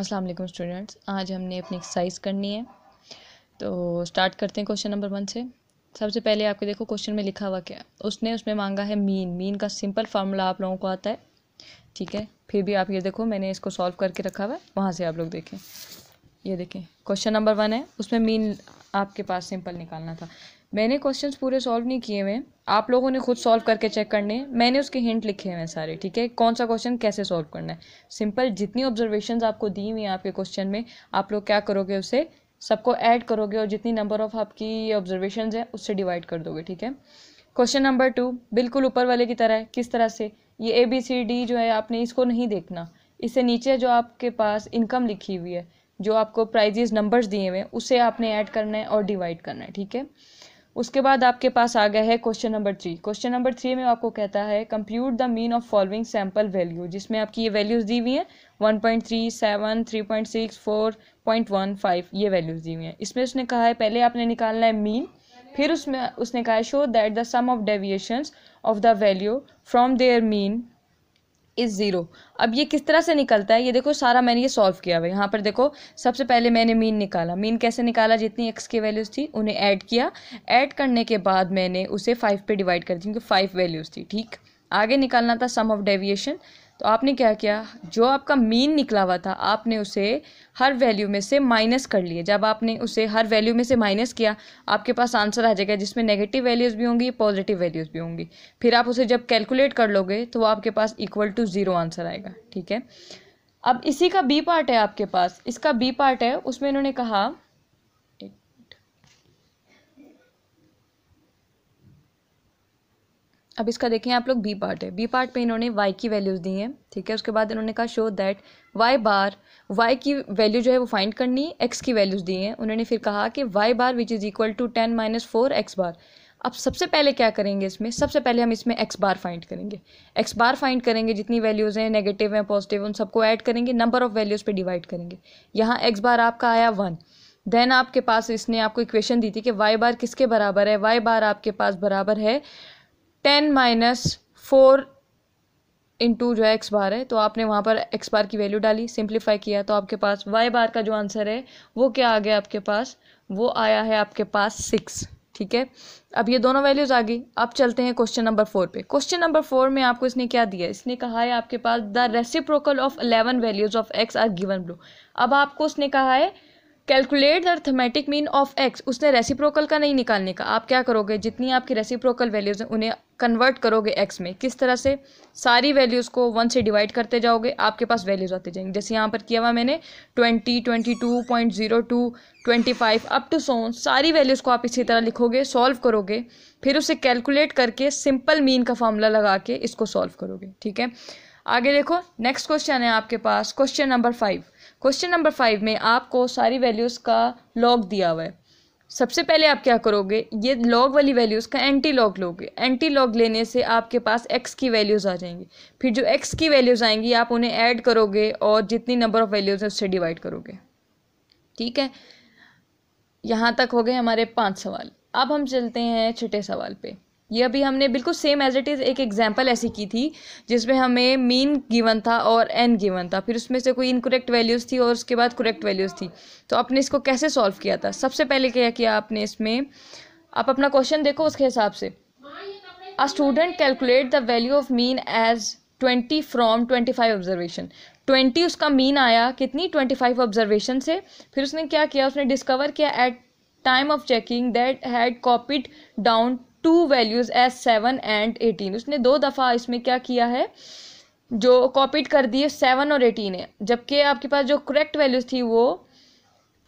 अस्सलाम वालेकुम स्टूडेंट्स आज हमने अपनी एक्सरसाइज करनी है तो स्टार्ट करते हैं क्वेश्चन नंबर वन से सबसे पहले आपके देखो क्वेश्चन में लिखा हुआ क्या उसने उसमें मांगा है मीन मीन का सिंपल फार्मूला आप लोगों को आता है ठीक है फिर भी आप ये देखो मैंने इसको सॉल्व करके रखा हुआ है वहाँ से आप लोग देखें ये देखें क्वेश्चन नंबर वन है उसमें मीन आपके पास सिंपल निकालना था मैंने क्वेश्चंस पूरे सॉल्व नहीं किए हुए आप लोगों ने खुद सॉल्व करके चेक करने मैंने उसके हिंट लिखे हुए हैं सारे ठीक है कौन सा क्वेश्चन कैसे सॉल्व करना है सिंपल जितनी ऑब्जर्वेशन आपको दी हुई हैं आपके क्वेश्चन में आप लोग क्या करोगे उसे सबको ऐड करोगे और जितनी नंबर ऑफ आपकी ऑब्जर्वेशन है उससे डिवाइड कर दोगे ठीक है क्वेश्चन नंबर टू बिल्कुल ऊपर वाले की तरह किस तरह से ये ए बी सी डी जो है आपने इसको नहीं देखना इससे नीचे जो आपके पास इनकम लिखी हुई है जो आपको प्राइजेज नंबर्स दिए हुए हैं उसे आपने ऐड करना है और डिवाइड करना है ठीक है उसके बाद आपके पास आ गया है question number three question number three में आपको कहता है compute the mean of following sample value जिसमें आपकी ये वैल्यूज़ दी हुई हैं one point three seven three point six four point one five ये वैल्यूज़ दी हुई हैं इसमें उसने कहा है पहले आपने निकालना है मीन फिर उसमें उसने कहा है show that the sum of deviations of the value from their mean is zero अब ये किस तरह से निकलता है ये देखो सारा मैंने ये सॉल्व किया हुआ यहाँ पर देखो सबसे पहले मैंने मीन निकाला मीन कैसे निकाला जितनी एक्स की वैल्यूज़ थी उन्हें ऐड किया ऐड करने के बाद मैंने उसे फाइव पे डिवाइड कर दी क्योंकि फाइव वैल्यूज़ थी ठीक आगे निकालना था सम ऑफ डेविएशन तो आपने क्या किया जो आपका मीन निकला हुआ था आपने उसे हर वैल्यू में से माइनस कर लिए जब आपने उसे हर वैल्यू में से माइनस किया आपके पास आंसर आ जाएगा जिसमें नेगेटिव वैल्यूज़ भी होंगी पॉजिटिव वैल्यूज़ भी होंगी फिर आप उसे जब कैलकुलेट कर लोगे तो वो आपके पास इक्वल टू ज़ीरो आंसर आएगा ठीक है अब इसी का बी पार्ट है आपके पास इसका बी पार्ट है उसमें इन्होंने कहा अब इसका देखें आप लोग बी पार्ट है बी पार्ट पे इन्होंने वाई की वैल्यूज़ दी हैं ठीक है उसके बाद इन्होंने कहा show that Y bar Y की वैल्यू जो है वो फाइंड करनी एक्स की वैल्यूज़ दी हैं उन्होंने फिर कहा कि Y bar which is equal to ten minus four X bar अब सबसे पहले क्या करेंगे इसमें सबसे पहले हम इसमें एक्स बार फाइंड करेंगे एक्स बार फाइंड करेंगे जितनी वैल्यूज़ हैं नेगेटिव हैं पॉजिटिव उन सबको ऐड करेंगे नंबर ऑफ़ वैल्यूज़ पर डिवाइड करेंगे यहाँ एक्स बार आपका आया वन देन आपके पास इसने आपको इक्वेशन दी थी कि वाई बार किसके बराबर है वाई बार आपके पास बराबर है टेन माइनस फोर इंटू जो है एक्स बार है तो आपने वहाँ पर एक्स बार की वैल्यू डाली सिंप्लीफाई किया तो आपके पास वाई बार का जो आंसर है वो क्या आ गया आपके पास वो आया है आपके पास सिक्स ठीक है अब ये दोनों वैल्यूज़ आ गई अब चलते हैं क्वेश्चन नंबर फोर पे क्वेश्चन नंबर फोर में आपको इसने क्या दिया इसने कहा है आपके पास the reciprocal of eleven values of X are given below अब आपको उसने कहा है calculate the arithmetic mean of X उसने रेसिप्रोकल का नहीं निकालने का आप क्या करोगे जितनी आपकी रेसिप्रोकल वैल्यूज़ हैं उन्हें कन्वर्ट करोगे एक्स में किस तरह से सारी वैल्यूज़ को वन से डिवाइड करते जाओगे आपके पास वैल्यूज़ आते जाएंगे जैसे यहाँ पर किया हुआ मैंने twenty twenty two point zero two twenty five up to सोन सारी वैल्यूज़ को आप इसी तरह लिखोगे सॉल्व करोगे फिर उसे कैलकुलेट करके सिंपल मीन का फॉर्मूला लगा के इसको सॉल्व करोगे ठीक है आगे देखो नेक्स्ट क्वेश्चन है आपके पास question number five question number five में आपको सारी वैल्यूज़ का लॉग दिया हुआ है सबसे पहले आप क्या करोगे ये लॉग वाली वैल्यूज़ का एंटी लॉग लोगे एंटी लॉग लेने से आपके पास एक्स की वैल्यूज़ आ जाएंगी फिर जो एक्स की वैल्यूज़ आएंगी आप उन्हें ऐड करोगे और जितनी नंबर ऑफ़ वैल्यूज़ है उससे डिवाइड करोगे ठीक है यहाँ तक हो गए हमारे पाँच सवाल अब हम चलते हैं छठे सवाल पे ये अभी हमने बिल्कुल सेम एज इट इज़ एक एग्जांपल ऐसी की थी जिसमें हमें मीन गिवन था और एन गिवन था फिर उसमें से कोई इनकरेक्ट वैल्यूज़ थी और उसके बाद करेक्ट वैल्यूज़ थी तो आपने इसको कैसे सॉल्व किया था सबसे पहले क्या किया आपने इसमें आप अपना क्वेश्चन देखो उसके हिसाब से a student calculate the value of mean as twenty from twenty five observation twenty उसका मीन आया कितनी ट्वेंटी फाइव ऑब्जर्वेशन से फिर उसने क्या किया उसने डिस्कवर किया at time of checking that had copied down two values as seven and eighteen उसने दो दफ़ा इसमें क्या किया है जो कॉपीड कर दिए सेवन और एटीन है जबकि आपके पास जो करेक्ट वैल्यूज़ थी वो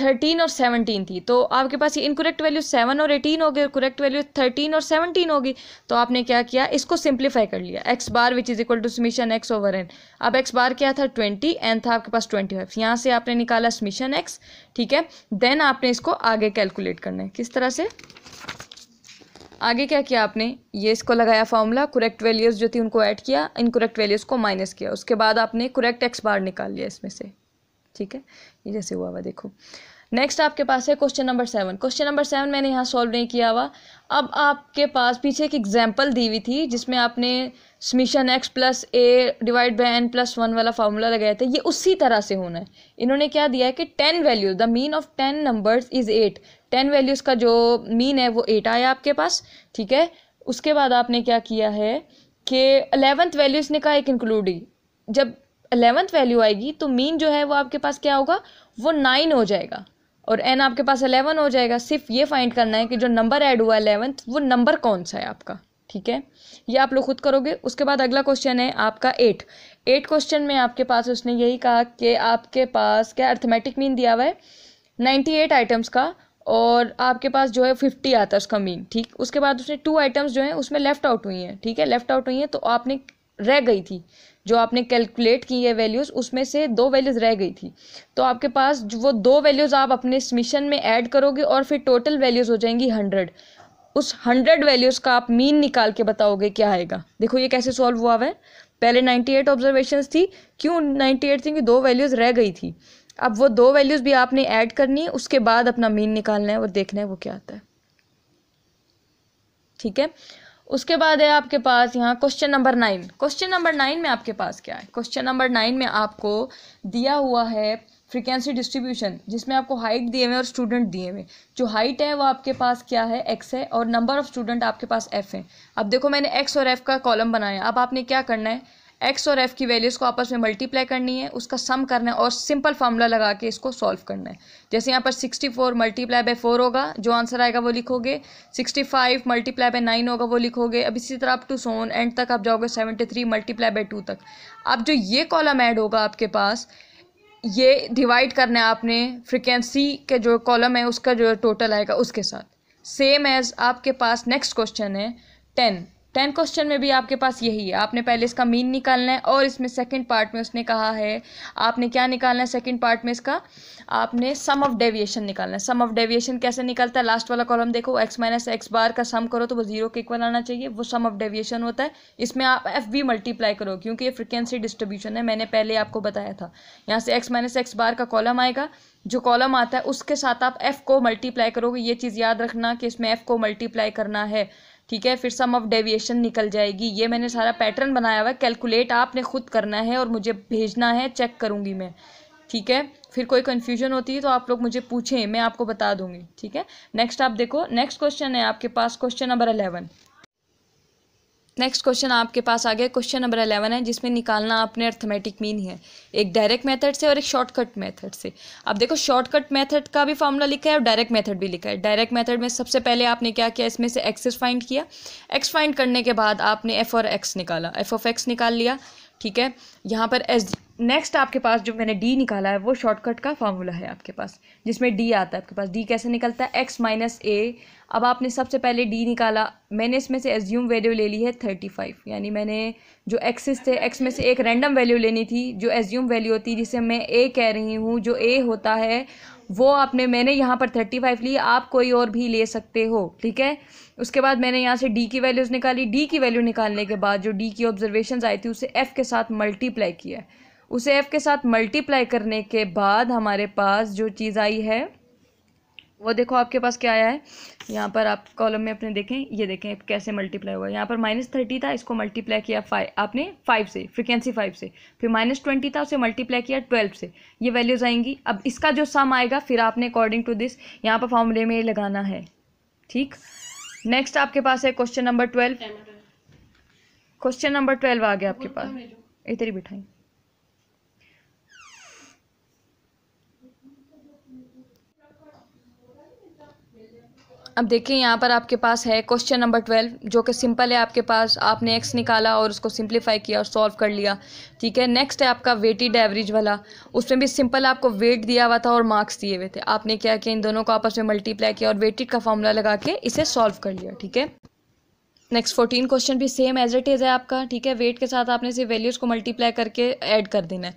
थर्टीन और सेवनटीन थी तो आपके पास ये इनकोरेक्ट वैल्यू सेवन और एटीन हो और करेक्ट वैल्यू थर्टीन और सेवनटीन होगी तो आपने क्या किया इसको सिंप्लीफाई कर लिया X bar which is equal to summation X over N अब एक्स बार क्या था ट्वेंटी एन था आपके पास ट्वेंटी फाइव यहाँ से आपने निकाला समीशन एक्स ठीक है देन आपने इसको आगे कैलकुलेट करना है किस तरह से आगे क्या किया आपने ये इसको लगाया फॉर्मूला करेक्ट वैल्यूज़ जो थी उनको ऐड किया इन करेक्ट वैल्यूज़ को माइनस किया उसके बाद आपने करेक्ट एक्स बार निकाल लिया इसमें से ठीक है ये जैसे हुआ हुआ देखो नेक्स्ट आपके पास है question number seven question number seven मैंने यहाँ सॉल्व नहीं किया हुआ अब आपके पास पीछे एक एग्जाम्पल दी हुई थी जिसमें आपने summation X plus A divide by N plus one वाला फार्मूला लगाया था ये उसी तरह से होना है इन्होंने क्या दिया है कि ten values the mean of ten numbers is eight ten values का जो मीन है वो एट आया आपके पास ठीक है उसके बाद आपने क्या किया है कि अलेवंथ वैल्यू इसने कहा एक इंक्लूडिंग जब अलेवंथ वैल्यू आएगी तो मीन जो है वो आपके पास क्या होगा वो नाइन हो जाएगा और एन आपके पास अलेवन हो जाएगा सिर्फ ये फाइंड करना है कि जो नंबर ऐड हुआ अलेवंथ वो नंबर कौन सा है आपका ठीक है ये आप लोग खुद करोगे उसके बाद अगला क्वेश्चन है आपका एट एट क्वेश्चन में आपके पास उसने यही कहा कि आपके पास क्या अर्थमेटिक मीन दिया हुआ है नाइन्टी एट आइटम्स का और आपके पास जो है फिफ्टी आता है उसका मीन ठीक उसके बाद उसने टू आइटम्स जो हैं उसमें लेफ्ट आउट हुई हैं ठीक है लेफ्ट आउट हुई हैं तो आपने रह गई थी जो आपने कैलकुलेट की है वैल्यूज़ उसमें से दो वैल्यूज़ रह गई थी तो आपके पास वो दो वैल्यूज़ आप अपने मिशन में ऐड करोगे और फिर टोटल वैल्यूज़ हो जाएंगी हंड्रेड उस हंड्रेड वैल्यूज़ का आप मीन निकाल के बताओगे क्या आएगा देखो ये कैसे सॉल्व हुआ हुआ है पहले नाइन्टी एट ऑब्जर्वेशन थी क्यों एट थी क्योंकि दो वैल्यूज़ रह गई थी अब वो दो वैल्यूज़ भी आपने ऐड करनी है उसके बाद अपना मीन निकालना है और देखना है वो क्या आता है ठीक है उसके बाद है आपके पास यहाँ question number nine question number nine में आपके पास क्या है क्वेश्चन नंबर नाइन में आपको दिया हुआ है फ्रीक्वेंसी डिस्ट्रीब्यूशन जिसमें आपको हाइट दिए हुए और स्टूडेंट दिए हुए जो हाइट है वो आपके पास क्या है एक्स है और नंबर ऑफ स्टूडेंट आपके पास एफ है अब देखो मैंने एक्स और एफ का कॉलम बनाया अब आपने क्या करना है एक्स और एफ की वैल्यूज़ को आपस में मल्टीप्लाई करनी है उसका सम करना है और सिंपल फार्मूला लगा के इसको सॉल्व करना है जैसे यहाँ पर sixty four multiply by four होगा जो आंसर आएगा वो लिखोगे sixty five multiply by nine होगा वो लिखोगे अब इसी तरह आप टू सोन एंड तक आप जाओगे seventy three multiply by two तक अब जो ये कॉलम ऐड होगा आपके पास ये डिवाइड करना है आपने फ्रिक्वेंसी के जो कॉलम है उसका जो टोटल आएगा उसके साथ सेम एज आपके पास नेक्स्ट क्वेश्चन है टेन टेंथ क्वेश्चन में भी आपके पास यही है आपने पहले इसका मीन निकालना है और इसमें सेकंड पार्ट में उसने कहा है आपने क्या निकालना है सेकंड पार्ट में इसका आपने सम ऑफ डेविएशन निकालना है सम ऑफ डेविएशन कैसे निकलता है लास्ट वाला कॉलम देखो एक्स माइनस एक्स बार का सम करो तो वो जीरो के इक्वल आना चाहिए वो सम ऑफ डेविएशन होता है इसमें आप एफ बी मल्टीप्लाई करो क्योंकि ये फ्रिक्वेंसी डिस्ट्रीब्यूशन है मैंने पहले आपको बताया था यहाँ से एक्स माइनस एक्स बार का कॉलम आएगा जो कॉलम आता है उसके साथ आप एफ को मल्टीप्लाई करोगे ये चीज़ याद रखना कि इसमें एफ को मल्टीप्लाई करना है ठीक है फिर सम ऑफ डेविएशन निकल जाएगी ये मैंने सारा पैटर्न बनाया हुआ है कैलकुलेट आपने खुद करना है और मुझे भेजना है चेक करूँगी मैं ठीक है फिर कोई कन्फ्यूजन होती है तो आप लोग मुझे पूछें मैं आपको बता दूंगी ठीक है नेक्स्ट आप देखो नेक्स्ट क्वेश्चन है आपके पास question number eleven next question आपके पास आ गया क्वेश्चन नंबर अलेवन है जिसमें निकालना आपने अर्थमेटिक मीन है एक डायरेक्ट मेथड से और एक शॉर्टकट मेथड से अब देखो शॉर्टकट मेथड का भी फॉर्मूला लिखा है और डायरेक्ट मेथड भी लिखा है डायरेक्ट मेथड में सबसे पहले आपने क्या किया इसमें से एक्सेस फाइंड किया एक्स फाइंड करने के बाद आपने एफ और एक्स निकाला एफ ऑफ एक्स निकाल लिया ठीक है यहाँ पर एस नेक्स्ट आपके पास जो मैंने डी निकाला है वो शॉर्टकट का फॉर्मूला है आपके पास जिसमें डी आता है आपके पास डी कैसे निकलता है एक्स माइनस ए अब आपने सबसे पहले डी निकाला मैंने इसमें से एज्यूम वैल्यू ले ली है थर्टी फाइव यानी मैंने जो एक्सेस थे एक्स में से एक रैंडम वैल्यू लेनी थी जो एज्यूम वैल्यू होती जिसे मैं ए कह रही हूँ जो ए होता है वो आपने मैंने यहाँ पर थर्टी फाइव ली आप कोई और भी ले सकते हो ठीक है उसके बाद मैंने यहाँ से डी की वैल्यूज़ निकाली डी की वैल्यू निकालने के बाद जो डी की ऑब्जर्वेशन आई थी उसे एफ़ के साथ मल्टीप्लाई किया उसे एफ़ के साथ मल्टीप्लाई करने के बाद हमारे पास जो चीज़ आई है वो देखो आपके पास क्या आया है यहाँ पर आप कॉलम में अपने देखें ये देखें कैसे मल्टीप्लाई हुआ यहाँ पर माइनस थर्टी था इसको मल्टीप्लाई किया फाइव आपने फाइव से फ्रिक्वेंसी फाइव से फिर माइनस ट्वेंटी था उसे मल्टीप्लाई किया ट्वेल्व से ये वैल्यूज़ आएंगी अब इसका जो सम आएगा फिर आपने अकॉर्डिंग टू दिस यहाँ पर फॉर्मूले में लगाना है ठीक नेक्स्ट आपके पास है question number twelve question number twelve आ गया आपके पास इधर ही बिठाई अब देखिए यहाँ पर आपके पास है क्वेश्चन नंबर ट्वेल्व जो कि सिंपल है आपके पास आपने एक्स निकाला और उसको सिंप्लीफाई किया और सॉल्व कर लिया ठीक है नेक्स्ट है आपका वेटेड एवरेज वाला उसमें भी सिंपल आपको वेट दिया हुआ था और मार्क्स दिए हुए थे आपने क्या किया इन दोनों को आपस में मल्टीप्लाई किया और वेटेड का फॉर्मूला लगा के इसे सॉल्व कर लिया ठीक है नेक्स्ट फोर्टीन क्वेश्चन भी सेम एज इट इज़ है आपका ठीक है वेट के साथ आपने इसे वैल्यूज़ को मल्टीप्लाई करके ऐड कर देना है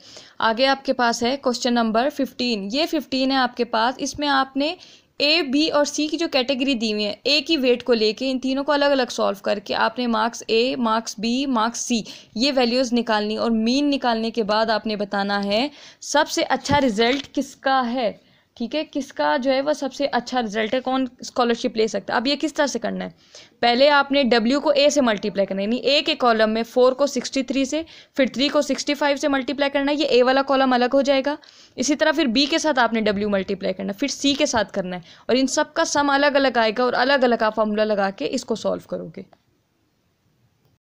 आगे आपके पास है क्वेश्चन नंबर फिफ्टीन ये फिफ्टीन है आपके पास इसमें आपने ए बी और सी की जो कैटेगरी दी हुई है ए की वेट को लेके इन तीनों को अलग अलग सॉल्व करके आपने marks A marks B marks C ये वैल्यूज़ निकालनी और मीन निकालने के बाद आपने बताना है सबसे अच्छा रिजल्ट किसका है ठीक है किसका जो है वह सबसे अच्छा रिजल्ट है कौन स्कॉलरशिप ले सकता है अब ये किस तरह से करना है पहले आपने डब्ल्यू को ए से मल्टीप्लाई करना है यानी ए के कॉलम में फोर को सिक्सटी थ्री से फिर थ्री को सिक्सटी फाइव से मल्टीप्लाई करना है ये ए वाला कॉलम अलग हो जाएगा इसी तरह फिर बी के साथ आपने डब्ल्यू मल्टीप्लाई करना है फिर सी के साथ करना है और इन सब का सम अलग अलग आएगा और अलग अलग आप फॉर्मूला लगा के इसको सॉल्व करोगे